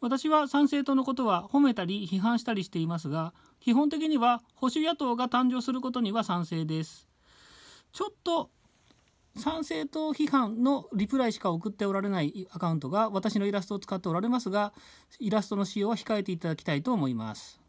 私は参政党のことは褒めたり批判したりしていますが基本的には保守野党が誕生することには賛成ですちょっと参政党批判のリプライしか送っておられないアカウントが私のイラストを使っておられますがイラストの使用は控えていただきたいと思います